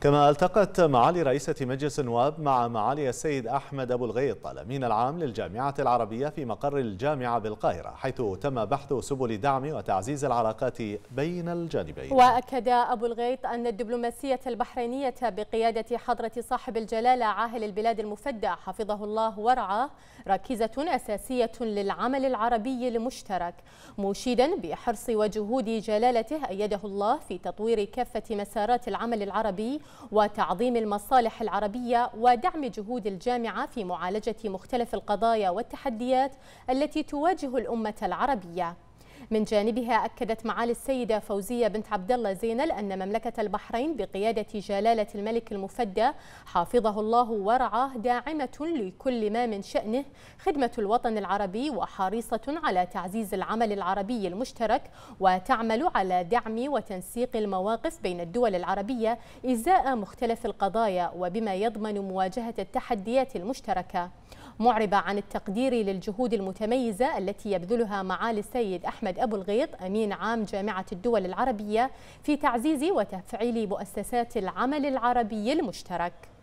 كما التقت معالي رئيسة مجلس النواب مع معالي السيد أحمد أبو الغيط الأمين العام للجامعة العربية في مقر الجامعة بالقاهرة حيث تم بحث سبل دعم وتعزيز العلاقات بين الجانبين وأكد أبو الغيط أن الدبلوماسية البحرينية بقيادة حضرة صاحب الجلالة عاهل البلاد المفدى حفظه الله ورعاه ركيزة أساسية للعمل العربي المشترك مشيدا بحرص وجهود جلالته أيده الله في تطوير كافة مسارات العمل العربي وتعظيم المصالح العربية ودعم جهود الجامعة في معالجة مختلف القضايا والتحديات التي تواجه الأمة العربية من جانبها أكدت معالي السيدة فوزية بنت عبد الله زينل أن مملكة البحرين بقيادة جلالة الملك المفدى حافظه الله ورعاه داعمة لكل ما من شأنه خدمة الوطن العربي وحريصة على تعزيز العمل العربي المشترك وتعمل على دعم وتنسيق المواقف بين الدول العربية إزاء مختلف القضايا وبما يضمن مواجهة التحديات المشتركة معربة عن التقدير للجهود المتميزة التي يبذلها معالي السيد أحمد أبو الغيط أمين عام جامعة الدول العربية في تعزيز وتفعيل مؤسسات العمل العربي المشترك